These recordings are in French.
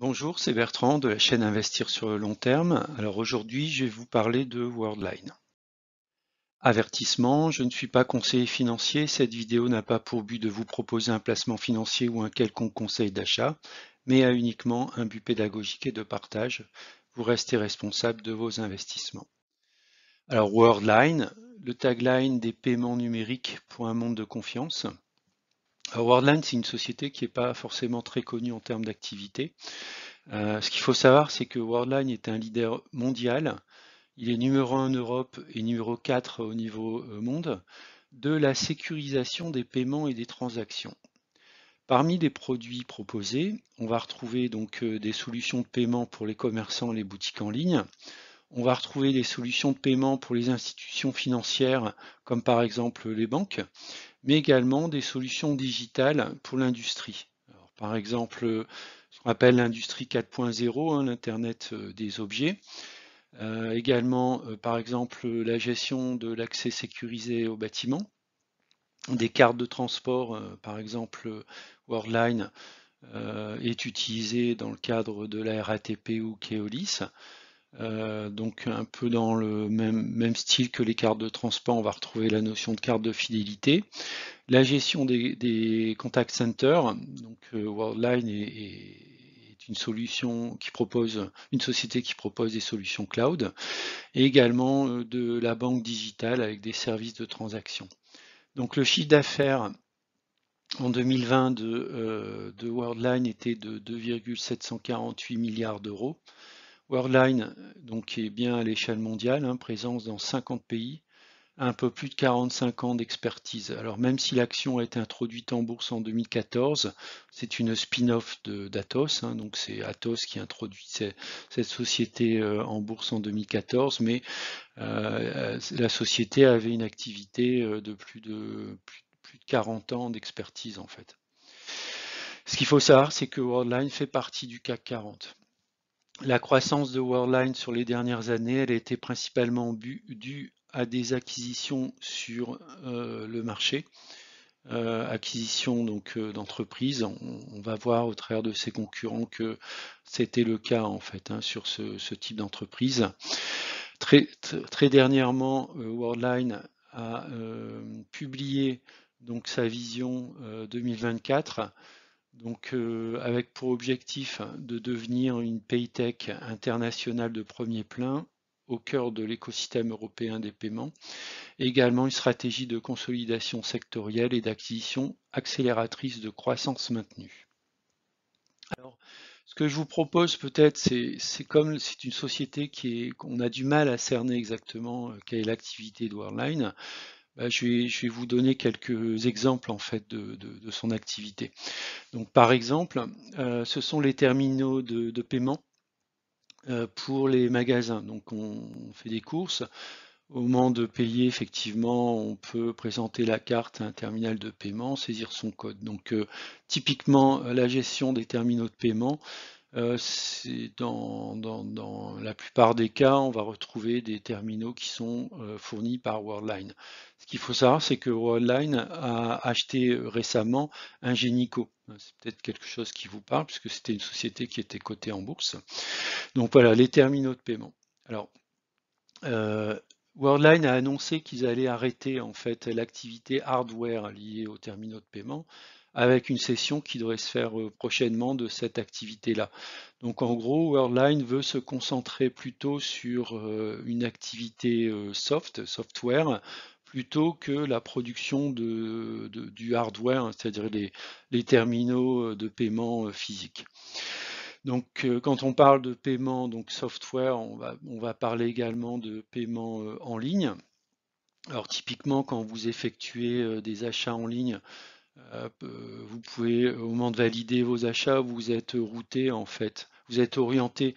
Bonjour, c'est Bertrand de la chaîne Investir sur le long terme. Alors aujourd'hui, je vais vous parler de Worldline. Avertissement, je ne suis pas conseiller financier, cette vidéo n'a pas pour but de vous proposer un placement financier ou un quelconque conseil d'achat, mais a uniquement un but pédagogique et de partage. Vous restez responsable de vos investissements. Alors Worldline, le tagline des paiements numériques pour un monde de confiance. Worldline, c'est une société qui n'est pas forcément très connue en termes d'activité. Euh, ce qu'il faut savoir, c'est que Worldline est un leader mondial. Il est numéro 1 en Europe et numéro 4 au niveau euh, monde de la sécurisation des paiements et des transactions. Parmi les produits proposés, on va retrouver donc euh, des solutions de paiement pour les commerçants les boutiques en ligne. On va retrouver des solutions de paiement pour les institutions financières, comme par exemple les banques, mais également des solutions digitales pour l'industrie. Par exemple, ce qu'on appelle l'industrie 4.0, hein, l'Internet euh, des objets. Euh, également, euh, par exemple, la gestion de l'accès sécurisé aux bâtiments, des cartes de transport, par exemple, Worldline est utilisée dans le cadre de la RATP ou Keolis. Euh, donc un peu dans le même, style que les cartes de transport, on va retrouver la notion de carte de fidélité. La gestion des, contact centers, donc euh, Worldline est, une solution qui propose, une société qui propose des solutions cloud, et également euh, de la banque digitale avec des services de transaction. Donc le chiffre d'affaires en 2020 de Worldline était de 2,748 milliards d'euros. Worldline, euh, donc, est bien à l'échelle mondiale, hein, présence dans 50 pays, un peu plus de 45 ans d'expertise. Alors même si l'action a été introduite en bourse en 2014, c'est une spin-off d'Atos, hein, donc c'est Atos qui introduit cette, société euh, en bourse en 2014, mais euh, la société avait une activité de plus de, de 40 ans d'expertise en fait. Ce qu'il faut savoir, c'est que Worldline fait partie du CAC 40. La croissance de Worldline sur les dernières années, elle a été principalement due à des acquisitions sur euh, le marché, euh, acquisitions donc euh, d'entreprises. On, va voir au travers de ses concurrents que c'était le cas en fait hein, sur ce, type d'entreprise. Très, très, dernièrement, Worldline a publié donc sa vision 2024 donc euh, avec pour objectif de devenir une paytech internationale de premier plan au cœur de l'écosystème européen des paiements, également une stratégie de consolidation sectorielle et d'acquisition accélératrice de croissance maintenue. Alors, ce que je vous propose peut-être, c'est comme c'est une société qui est, qu'on a du mal à cerner exactement euh, quelle est l'activité de Worldline, bah, je, vais, vous donner quelques exemples en fait de, son activité. Donc par exemple, euh, ce sont les terminaux de, paiement euh, pour les magasins. Donc on, fait des courses. Au moment de payer, effectivement, on peut présenter la carte à un terminal de paiement, saisir son code. Donc euh, typiquement, la gestion des terminaux de paiement, euh, dans, dans, la plupart des cas, on va retrouver des terminaux qui sont euh, fournis par Worldline. Ce qu'il faut savoir, c'est que Worldline a acheté euh, récemment un Ingenico. C'est peut-être quelque chose qui vous parle, puisque c'était une société qui était cotée en bourse. Donc voilà, les terminaux de paiement. Alors, Worldline a annoncé qu'ils allaient arrêter en fait l'activité hardware liée aux terminaux de paiement avec une session qui devrait se faire euh, prochainement de cette activité-là. Donc en gros, Worldline veut se concentrer plutôt sur euh, une activité euh, soft, software, plutôt que la production du hardware, hein, c'est-à-dire les, terminaux de paiement physique. Donc quand on parle de paiement donc software, on va parler également de paiement en ligne. Alors typiquement quand vous effectuez des achats en ligne, euh, euh, vous pouvez, euh, au moment de valider vos achats, vous êtes routé en fait, vous êtes orienté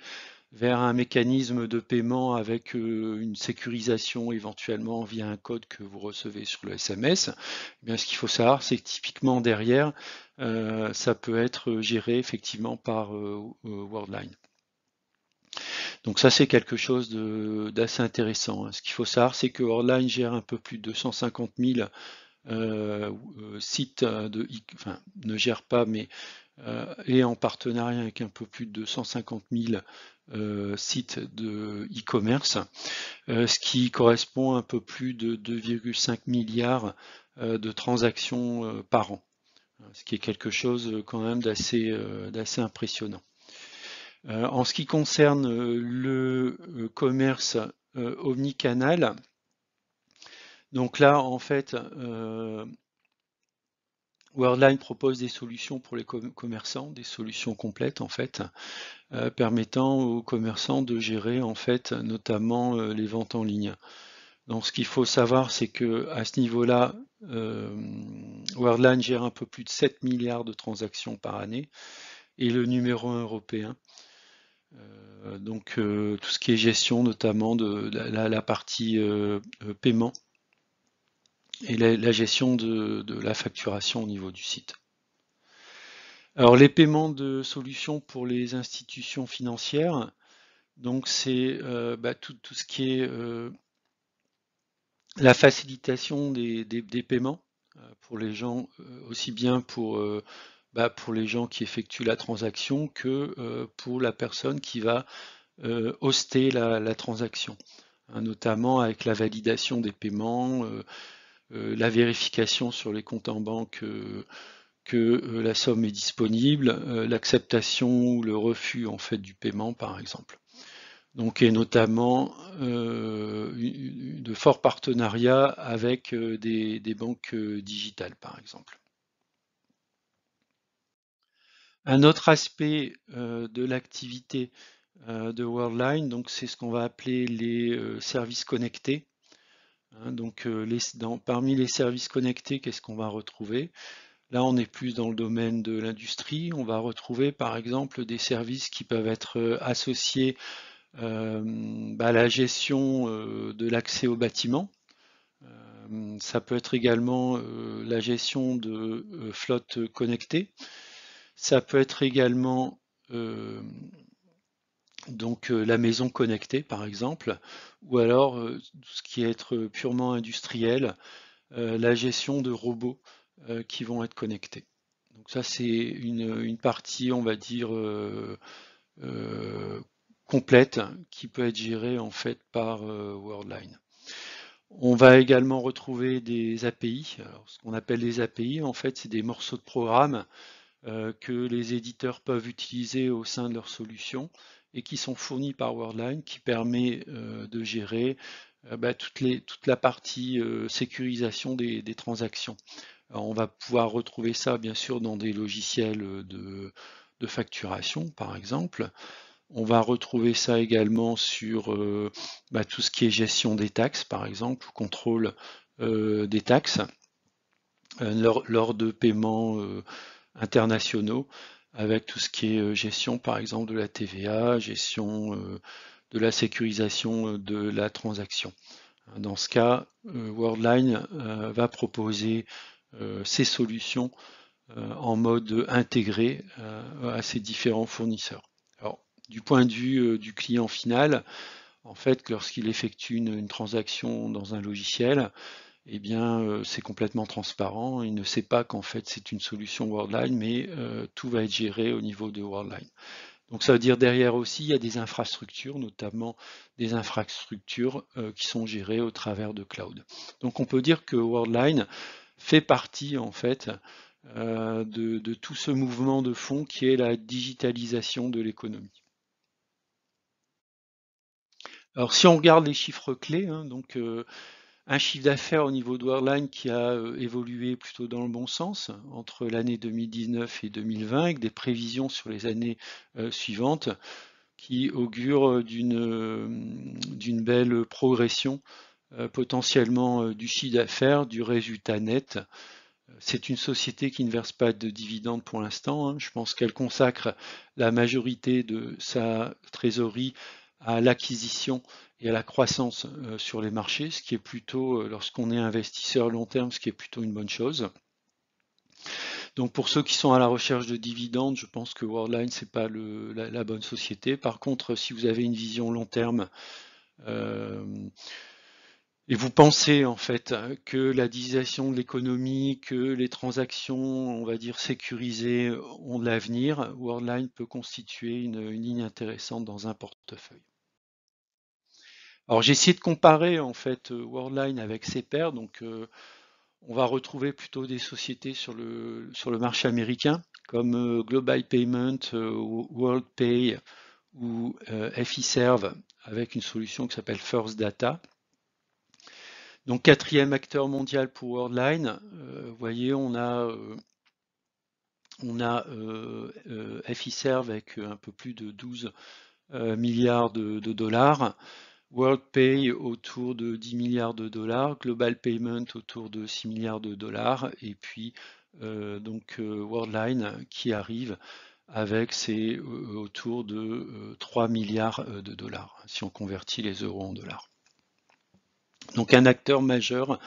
vers un mécanisme de paiement avec une sécurisation éventuellement via un code que vous recevez sur le SMS, eh bien, ce qu'il faut savoir, c'est que typiquement derrière, ça peut être géré effectivement par Worldline. Donc ça, c'est quelque chose d'assez intéressant. Hein. Ce qu'il faut savoir, c'est que Worldline gère un peu plus de 250 000 site euh, euh, euh, de, enfin, ne gère pas, mais est en partenariat avec un peu plus de 250 000 sites de e-commerce, ce qui correspond à un peu plus de 2,5 milliards de transactions par an, ce qui est quelque chose quand même d'assez impressionnant. en ce qui concerne le commerce omnicanal, donc là, en fait, euh, Worldline propose des solutions pour les commerçants, des solutions complètes en fait, euh, permettant aux commerçants de gérer en fait notamment euh, les ventes en ligne. Donc ce qu'il faut savoir, c'est que à ce niveau-là, Worldline gère un peu plus de 7 milliards de transactions par année et le numéro 1 européen donc tout ce qui est gestion notamment de, la, partie paiement et la, gestion de, la facturation au niveau du site. Alors les paiements de solutions pour les institutions financières, donc c'est euh, bah, tout, ce qui est euh, la facilitation des, paiements euh, pour les gens, aussi bien pour, bah, pour les gens qui effectuent la transaction que pour la personne qui va hoster la, transaction, hein, notamment avec la validation des paiements, euh, la vérification sur les comptes en banque euh, que euh, la somme est disponible, l'acceptation ou le refus en fait du paiement par exemple. Donc et notamment de forts partenariats avec des, banques digitales par exemple. Un autre aspect de l'activité de Worldline, donc c'est ce qu'on va appeler les services connectés. Hein, donc euh, parmi les services connectés, qu'est-ce qu'on va retrouver Là, on est plus dans le domaine de l'industrie. On va retrouver par exemple des services qui peuvent être euh, associés euh, bah, à la gestion de l'accès au bâtiment. ça peut être également la gestion de flotte connectées. Ça peut être également donc euh, la maison connectée par exemple, ou alors euh, ce qui est être euh, purement industriel, la gestion de robots qui vont être connectés. Donc ça c'est une, partie on va dire complète qui peut être gérée en fait par Worldline. On va également retrouver des API. ce qu'on appelle les API en fait c'est des morceaux de programme que les éditeurs peuvent utiliser au sein de leur solution et qui sont fournis par Worldline qui permet euh, de gérer euh, bah, toute, la partie euh, sécurisation des, transactions. on va pouvoir retrouver ça bien sûr dans des logiciels de, facturation par exemple. On va retrouver ça également sur bah, tout ce qui est gestion des taxes par exemple, ou contrôle des taxes lors, de paiements internationaux avec tout ce qui est euh, gestion par exemple de la TVA, gestion euh, de la sécurisation euh, de la transaction. Dans ce cas, Worldline va proposer ses solutions en mode intégré à ses différents fournisseurs. Alors, du point de vue du client final, en fait, lorsqu'il effectue une, transaction dans un logiciel, eh bien euh, c'est complètement transparent. Il ne sait pas qu'en fait c'est une solution Worldline, mais euh, tout va être géré au niveau de Worldline. Donc ça veut dire derrière aussi, il y a des infrastructures, notamment des infrastructures euh, qui sont gérées au travers de cloud. Donc on peut dire que Worldline fait partie en fait de, tout ce mouvement de fond qui est la digitalisation de l'économie. Alors si on regarde les chiffres clés, hein, donc un chiffre d'affaires au niveau de Worldline qui a euh, évolué plutôt dans le bon sens entre l'année 2019 et 2020, avec des prévisions sur les années euh, suivantes qui augurent euh, d'une belle progression potentiellement du chiffre d'affaires, du résultat net. C'est une société qui ne verse pas de dividendes pour l'instant. Hein. Je pense qu'elle consacre la majorité de sa trésorerie à l'acquisition et à la croissance euh, sur les marchés, ce qui est plutôt, euh, lorsqu'on est investisseur long terme, ce qui est plutôt une bonne chose. Donc pour ceux qui sont à la recherche de dividendes, je pense que Worldline, ce n'est pas la, bonne société. Par contre, si vous avez une vision long terme euh, et vous pensez en fait que la digitalisation de l'économie, que les transactions, on va dire, sécurisées ont de l'avenir, Worldline peut constituer une ligne intéressante dans un portefeuille. Alors j'ai essayé de comparer en fait euh, Worldline avec ses pairs, donc euh, on va retrouver plutôt des sociétés sur le, sur le marché américain comme euh, Global Payment, WorldPay ou FIServe avec une solution qui s'appelle First Data. Donc quatrième acteur mondial pour Worldline, vous voyez on a on a FIServe avec un peu plus de 12 milliards de dollars. WorldPay autour de 10 milliards de dollars, Global Payment autour de 6 milliards de dollars, et puis euh, donc euh, Worldline qui arrive avec ses euh, autour de 3 milliards de dollars, si on convertit les euros en dollars. Donc un acteur majeur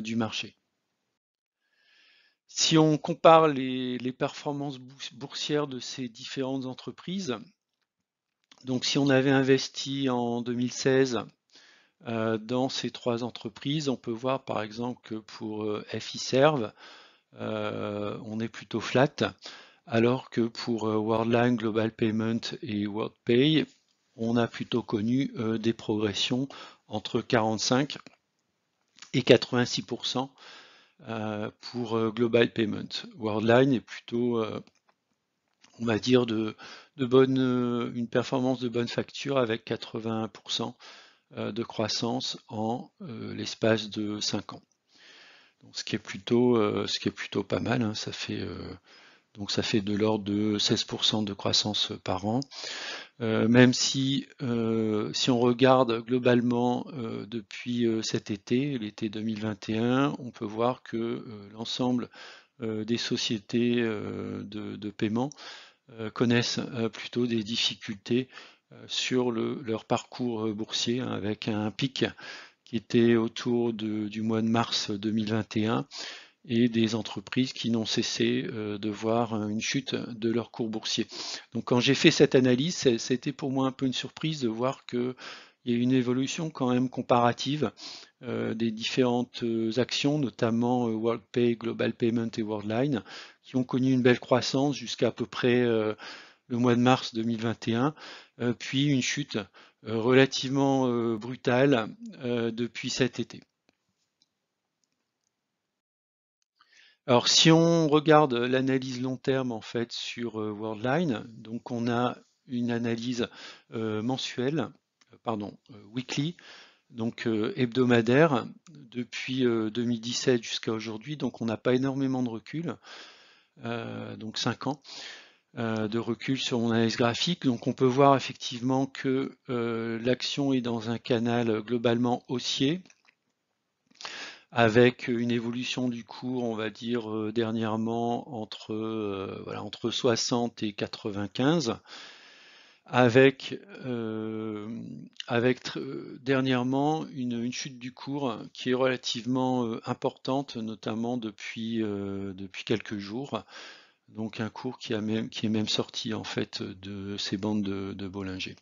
du marché. Si on compare les performances boursières de ces différentes entreprises, donc si on avait investi en 2016 euh, dans ces trois entreprises, on peut voir par exemple que pour euh, FI FIServe, euh, on est plutôt flat, alors que pour Worldline, Global Payment et WorldPay, on a plutôt connu des progressions entre 45 et 86% pour Global Payment. Worldline est plutôt, on va dire, de, de euh, une performance de bonne facture avec 80 euh, de croissance en euh, l'espace de 5 ans. Donc, ce, qui est plutôt, ce qui est plutôt pas mal, hein. ça fait... Donc ça fait de l'ordre de 16% de croissance par an. même si, si on regarde globalement depuis cet été, l'été 2021, on peut voir que l'ensemble des sociétés de, paiement euh, connaissent euh, plutôt des difficultés euh, sur leur parcours boursier hein, avec un pic qui était autour du mois de mars 2021 et des entreprises qui n'ont cessé de voir une chute de leur cours boursier. Donc quand j'ai fait cette analyse, c'était pour moi un peu une surprise de voir que il y a une évolution quand même comparative euh, des différentes euh, actions, notamment euh, WorldPay, Global Payment et Worldline, qui ont connu une belle croissance jusqu'à à peu près le mois de mars 2021, puis une chute relativement brutale depuis cet été. Alors si on regarde l'analyse long terme en fait sur Worldline, donc on a une analyse mensuelle euh, pardon, euh, weekly, donc euh, hebdomadaire, depuis 2017 jusqu'à aujourd'hui. Donc on n'a pas énormément de recul, donc 5 ans de recul sur mon analyse graphique. Donc on peut voir effectivement que l'action est dans un canal globalement haussier, avec une évolution du cours, on va dire, dernièrement entre, voilà, entre 60 et 95 avec, euh, avec euh, dernièrement une, chute du cours qui est relativement euh, importante, notamment depuis, quelques jours. Donc un cours qui, a qui est même sorti en fait de ces bandes de, Bollinger.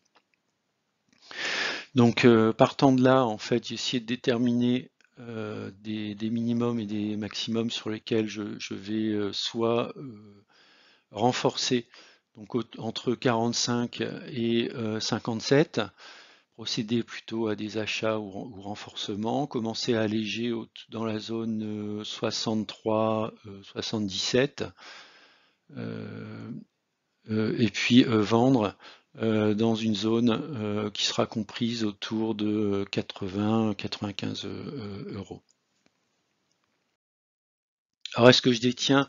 Donc partant de là, en fait, j'ai essayé de déterminer des, minimums et des maximums sur lesquels je vais soit renforcer donc entre 45 et 57, euh, procéder plutôt à des achats ou, renforcements, commencer à alléger dans la zone 63-77, euh, euh, et puis vendre dans une zone qui sera comprise autour de 80-95 euros. Alors est-ce que je détiens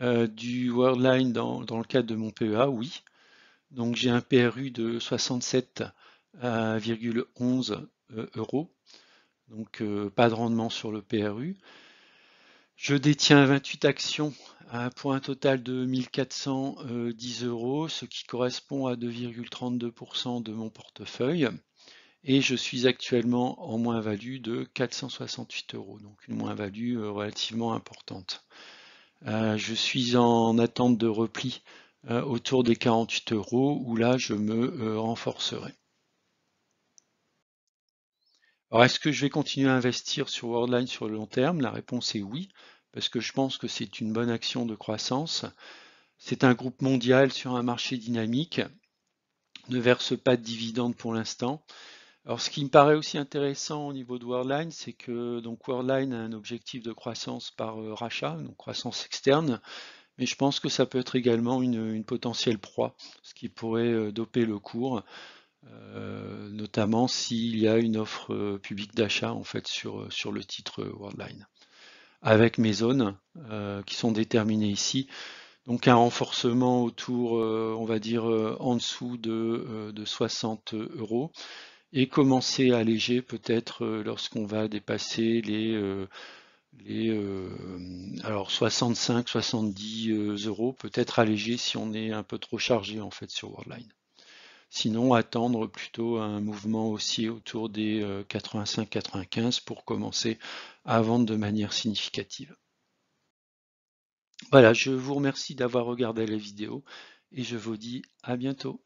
euh, du Worldline dans, le cadre de mon PEA Oui. Donc j'ai un PRU de 67,11 euh, euros. Donc euh, pas de rendement sur le PRU. Je détiens 28 actions pour un total de 1410 euros, ce qui correspond à 2,32% de mon portefeuille. Et je suis actuellement en moins-value de 468 euros, donc une moins-value relativement importante. Euh, je suis en attente de repli euh, autour des 48 euros où là je me euh, renforcerai. Alors est-ce que je vais continuer à investir sur Worldline sur le long terme La réponse est oui, parce que je pense que c'est une bonne action de croissance. C'est un groupe mondial sur un marché dynamique, ne verse pas de dividendes pour l'instant, alors, ce qui me paraît aussi intéressant au niveau de Worldline, c'est que donc Worldline a un objectif de croissance par euh, rachat, donc croissance externe, mais je pense que ça peut être également une, potentielle proie, ce qui pourrait euh, doper le cours, euh, notamment s'il y a une offre publique d'achat en fait sur, sur le titre Worldline, avec mes zones qui sont déterminées ici. Donc un renforcement autour, on va dire, en dessous de 60 euros et commencer à alléger peut-être euh, lorsqu'on va dépasser les, euh, euh, alors 65, 70 euros, peut-être alléger si on est un peu trop chargé en fait sur Worldline. Sinon, attendre plutôt un mouvement haussier autour des 85-95 pour commencer à vendre de manière significative. Voilà, je vous remercie d'avoir regardé la vidéo et je vous dis à bientôt.